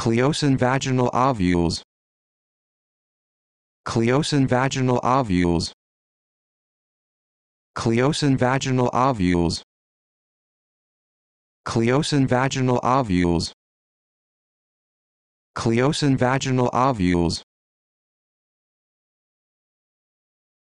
Cleosin vaginal ovules. Cleosin vaginal ovules. Cleosin vaginal ovules. Cleosin vaginal ovules. Cleosin vaginal ovules.